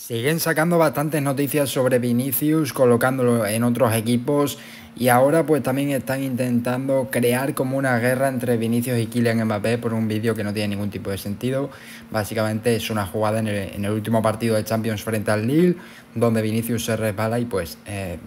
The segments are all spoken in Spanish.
Siguen sacando bastantes noticias sobre Vinicius, colocándolo en otros equipos y ahora pues también están intentando crear como una guerra entre Vinicius y Kylian Mbappé por un vídeo que no tiene ningún tipo de sentido. Básicamente es una jugada en el, último partido de Champions frente al Lille, donde Vinicius se resbala y pues eh,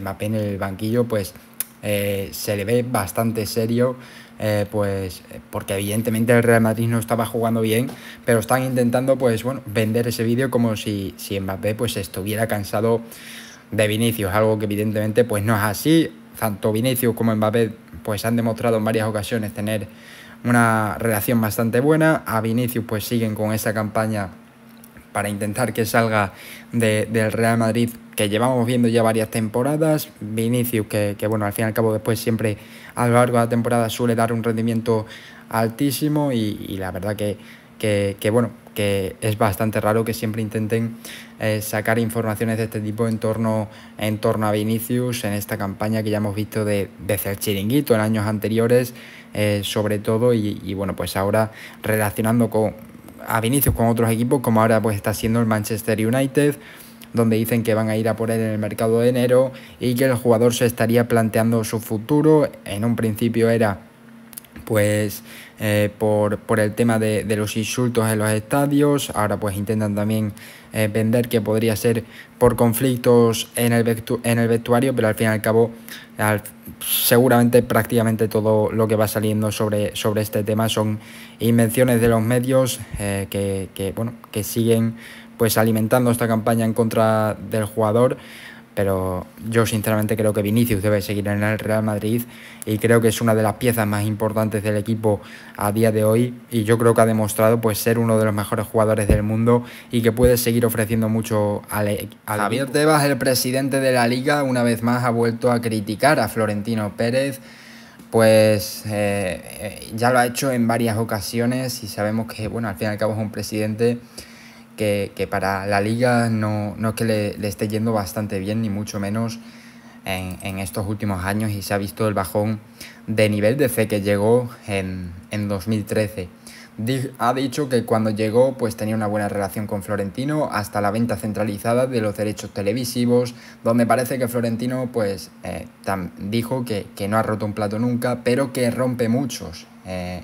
Mbappé en el banquillo pues eh, se le ve bastante serio, eh, pues porque evidentemente el Real Madrid no estaba jugando bien, pero están intentando pues bueno, vender ese vídeo como si, si Mbappé pues estuviera cansado de Vinicius, algo que evidentemente pues no es así, tanto Vinicius como Mbappé pues han demostrado en varias ocasiones tener una relación bastante buena, a Vinicius pues siguen con esa campaña para intentar que salga del Real Madrid que llevamos viendo ya varias temporadas. Vinicius, que, bueno, al fin y al cabo después siempre a lo largo de la temporada suele dar un rendimiento altísimo y, la verdad que, bueno, que es bastante raro que siempre intenten eh, sacar informaciones de este tipo en torno, en torno a Vinicius en esta campaña que ya hemos visto de, desde el chiringuito en años anteriores, eh, sobre todo, y, y bueno, pues ahora relacionando con a Vinicius con otros equipos, como ahora pues está siendo el Manchester United, donde dicen que van a ir a por él en el mercado de enero y que el jugador se estaría planteando su futuro. En un principio era pues eh, por, el tema de, los insultos en los estadios, ahora pues intentan también eh, vender que podría ser por conflictos en el, en el vestuario, pero al fin y al cabo seguramente prácticamente todo lo que va saliendo sobre, sobre este tema son invenciones de los medios eh, que, que siguen pues alimentando esta campaña en contra del jugador pero yo sinceramente creo que Vinicius debe seguir en el Real Madrid y creo que es una de las piezas más importantes del equipo a día de hoy y yo creo que ha demostrado pues ser uno de los mejores jugadores del mundo y que puede seguir ofreciendo mucho al, e-, equipo. Javier Tebas, el presidente de la liga, una vez más ha vuelto a criticar a Florentino Pérez pues eh, eh, ya lo ha hecho en varias ocasiones y sabemos que bueno al fin y al cabo es un presidente que, para la liga no, es que le, esté yendo bastante bien, ni mucho menos en, estos últimos años y se ha visto el bajón de nivel de fe que llegó en, 2013. ha dicho que cuando llegó pues tenía una buena relación con Florentino hasta la venta centralizada de los derechos televisivos, donde parece que Florentino pues eh, dijo que, no ha roto un plato nunca, pero que rompe muchos. Eh,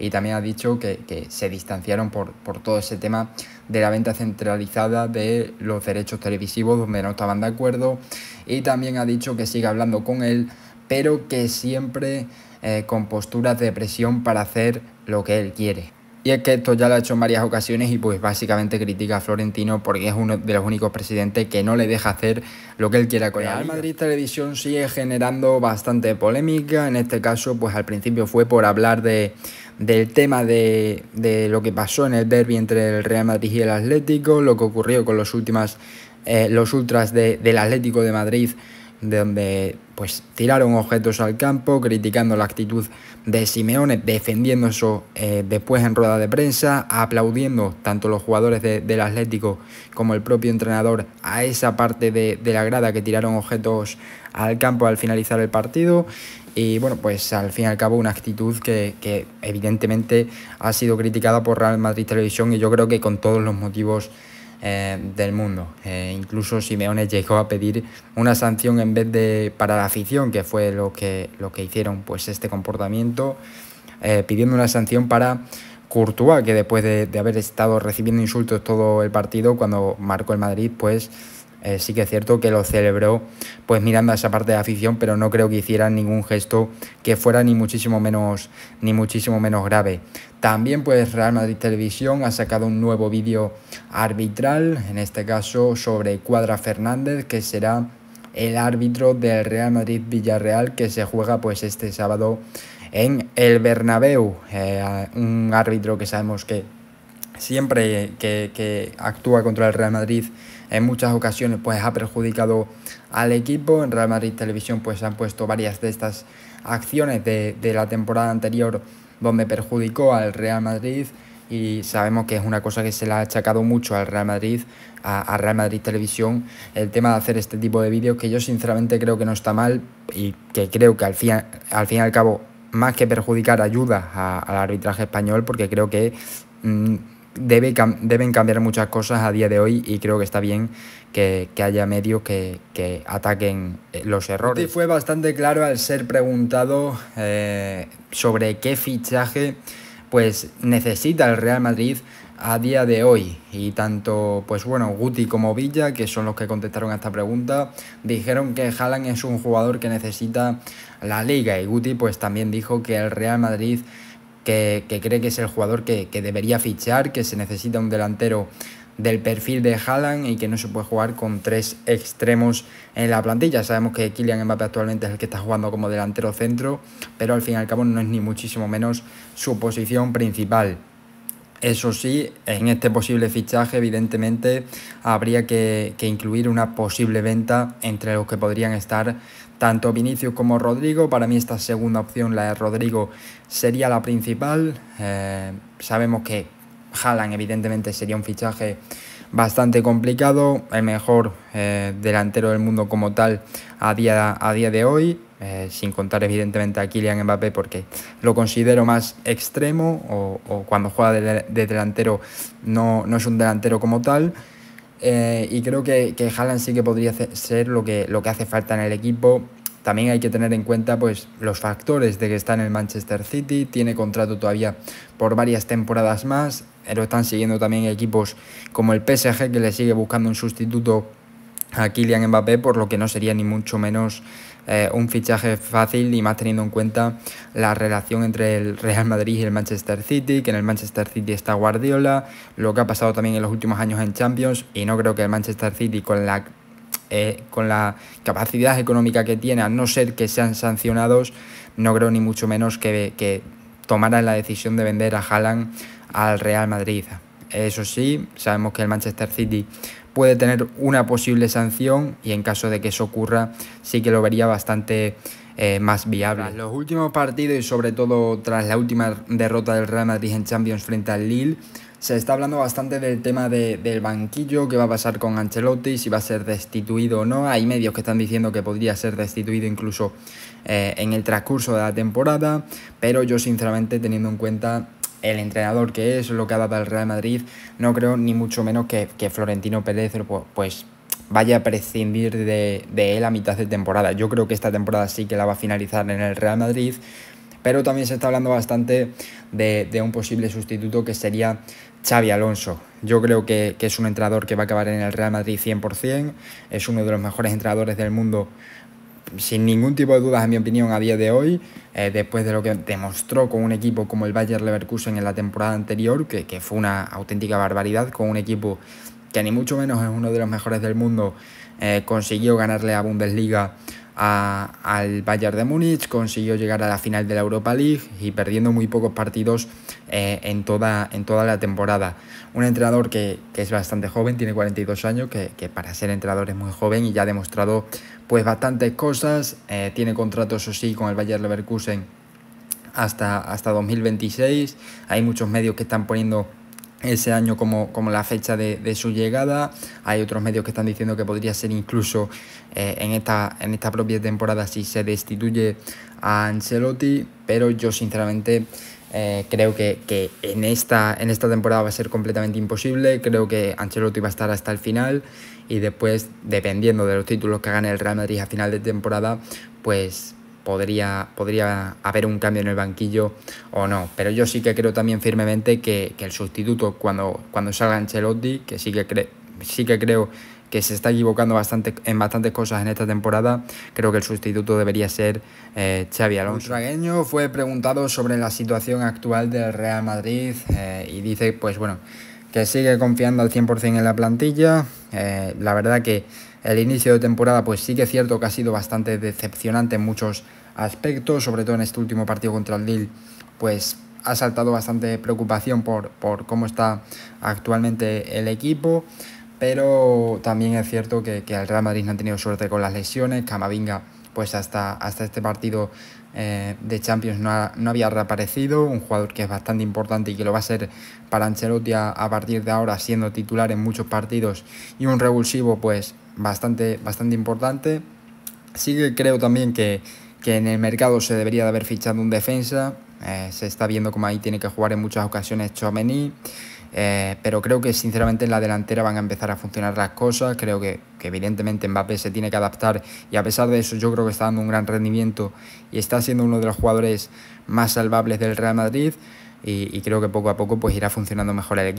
y también ha dicho que, se distanciaron por, por, todo ese tema de la venta centralizada de los derechos televisivos donde no estaban de acuerdo y también ha dicho que sigue hablando con él pero que siempre eh, con posturas de presión para hacer lo que él quiere. Y es que esto ya lo ha hecho en varias ocasiones y pues básicamente critica a Florentino porque es uno de los únicos presidentes que no le deja hacer lo que él quiera con él. Madrid Televisión sigue generando bastante polémica, en este caso pues al principio fue por hablar de, del tema de, lo que pasó en el derby entre el Real Madrid y el Atlético, lo que ocurrió con los últimas eh, los ultras de, del Atlético de Madrid, donde pues tiraron objetos al campo, criticando la actitud de Simeone, defendiendo eso eh, después en rueda de prensa, aplaudiendo tanto los jugadores del Atlético como el propio entrenador a esa parte de, de la grada que tiraron objetos al campo al finalizar el partido y bueno, pues al fin y al cabo una actitud que, evidentemente ha sido criticada por Real Madrid Televisión y yo creo que con todos los motivos eh, del mundo. Eh, incluso Simeone llegó a pedir una sanción en vez de para la afición, que fue lo que, lo que hicieron pues este comportamiento, eh, pidiendo una sanción para Courtois, que después de, de haber estado recibiendo insultos todo el partido, cuando marcó el Madrid, pues eh, sí que es cierto que lo celebró pues mirando a esa parte de afición, pero no creo que hiciera ningún gesto que fuera ni muchísimo menos, ni muchísimo menos grave. También pues Real Madrid Televisión ha sacado un nuevo vídeo arbitral, en este caso sobre Cuadra Fernández, que será el árbitro del Real Madrid Villarreal que se juega pues este sábado en el Bernabéu, eh, un árbitro que sabemos que siempre que, actúa contra el Real Madrid en muchas ocasiones pues ha perjudicado al equipo. En Real Madrid Televisión pues han puesto varias de estas acciones de, la temporada anterior donde perjudicó al Real Madrid y sabemos que es una cosa que se le ha achacado mucho al Real Madrid, a, Real Madrid Televisión, el tema de hacer este tipo de vídeos que yo sinceramente creo que no está mal y que creo que al fin, al fin y al cabo más que perjudicar ayuda al arbitraje español porque creo que... Mm, deben cambiar muchas cosas a día de hoy y creo que está bien que, haya medios que, ataquen eh, los este errores. Guti fue bastante claro al ser preguntado eh, sobre qué fichaje pues necesita el Real Madrid a día de hoy y tanto pues bueno Guti como Villa que son los que contestaron a esta pregunta dijeron que Haaland es un jugador que necesita la liga y Guti pues también dijo que el Real Madrid que, cree que es el jugador que, que, debería fichar, que se necesita un delantero del perfil de Haaland y que no se puede jugar con tres extremos en la plantilla. Sabemos que Kylian Mbappé actualmente es el que está jugando como delantero centro, pero al fin y al cabo no es ni muchísimo menos su posición principal. Eso sí, en este posible fichaje, evidentemente, habría que, incluir una posible venta entre los que podrían estar tanto Vinicius como Rodrigo. Para mí esta segunda opción, la de Rodrigo, sería la principal. Eh, sabemos que Jalan, evidentemente, sería un fichaje bastante complicado, el mejor eh, delantero del mundo como tal a día, a día de hoy, eh, sin contar evidentemente a Kylian Mbappé porque lo considero más extremo o, cuando juega de, delantero no, no, es un delantero como tal. Eh, y creo que, que Haaland sí que podría ser lo que, lo que hace falta en el equipo también hay que tener en cuenta pues, los factores de que está en el Manchester City, tiene contrato todavía por varias temporadas más, pero están siguiendo también equipos como el PSG que le sigue buscando un sustituto a Kylian Mbappé, por lo que no sería ni mucho menos eh, un fichaje fácil y más teniendo en cuenta la relación entre el Real Madrid y el Manchester City, que en el Manchester City está Guardiola, lo que ha pasado también en los últimos años en Champions y no creo que el Manchester City con la eh, con la capacidad económica que tiene, a no ser que sean sancionados, no creo ni mucho menos que, que tomaran la decisión de vender a Haaland al Real Madrid. Eso sí, sabemos que el Manchester City puede tener una posible sanción y en caso de que eso ocurra sí que lo vería bastante eh, más viable. los últimos partidos y sobre todo tras la última derrota del Real Madrid en Champions frente al Lille, se está hablando bastante del tema de, del banquillo, qué va a pasar con Ancelotti, si va a ser destituido o no. Hay medios que están diciendo que podría ser destituido incluso eh, en el transcurso de la temporada, pero yo sinceramente teniendo en cuenta el entrenador que es, lo que ha dado el Real Madrid, no creo ni mucho menos que, Florentino Pérez pues, pues, vaya a prescindir de, de, él a mitad de temporada. Yo creo que esta temporada sí que la va a finalizar en el Real Madrid, pero también se está hablando bastante de, un posible sustituto que sería Xavi Alonso. Yo creo que, es un entrenador que va a acabar en el Real Madrid 100%, es uno de los mejores entrenadores del mundo, sin ningún tipo de dudas, en mi opinión, a día de hoy, eh, después de lo que demostró con un equipo como el Bayer Leverkusen en la temporada anterior, que, fue una auténtica barbaridad, con un equipo que ni mucho menos es uno de los mejores del mundo, eh, consiguió ganarle a Bundesliga al Bayern de Múnich, consiguió llegar a la final de la Europa League y perdiendo muy pocos partidos eh, en, toda, en toda la temporada. Un entrenador que, es bastante joven, tiene 42 años, que, para ser entrenador es muy joven y ya ha demostrado pues bastantes cosas. Eh, tiene contratos, eso sí, con el Bayern Leverkusen hasta, hasta 2026. Hay muchos medios que están poniendo ese año como, como la fecha de, su llegada. Hay otros medios que están diciendo que podría ser incluso eh, en, esta, en esta propia temporada si se destituye a Ancelotti, pero yo sinceramente eh, creo que, en, esta, en esta temporada va a ser completamente imposible. Creo que Ancelotti va a estar hasta el final y después, dependiendo de los títulos que gane el Real Madrid a final de temporada, pues podría, podría haber un cambio en el banquillo o no. Pero yo sí que creo también firmemente que, que el sustituto, cuando, cuando salga Ancelotti, que sí que, sí que creo que se está equivocando bastante, en bastantes cosas en esta temporada, creo que el sustituto debería ser eh, Xavi Alonso. Tragueño fue preguntado sobre la situación actual del Real Madrid eh, y dice, pues bueno, que sigue confiando al 100% en la plantilla. Eh, la verdad que el inicio de temporada, pues sí que es cierto que ha sido bastante decepcionante en muchos aspecto, sobre todo en este último partido contra el Lille, pues ha saltado bastante preocupación por, por cómo está actualmente el equipo, pero también es cierto que, que el Real Madrid no ha tenido suerte con las lesiones, Camavinga pues hasta, hasta este partido eh, de Champions no, había reaparecido, un jugador que es bastante importante y que lo va a ser para Ancelotti a, a, partir de ahora siendo titular en muchos partidos y un revulsivo pues bastante, bastante importante. Sí que creo también que, que en el mercado se debería de haber fichado un defensa. Eh, se está viendo como ahí tiene que jugar en muchas ocasiones Chomení. Eh, pero creo que sinceramente en la delantera van a empezar a funcionar las cosas. Creo que, evidentemente Mbappé se tiene que adaptar y a pesar de eso yo creo que está dando un gran rendimiento y está siendo uno de los jugadores más salvables del Real Madrid y, creo que poco a poco pues irá funcionando mejor el equipo.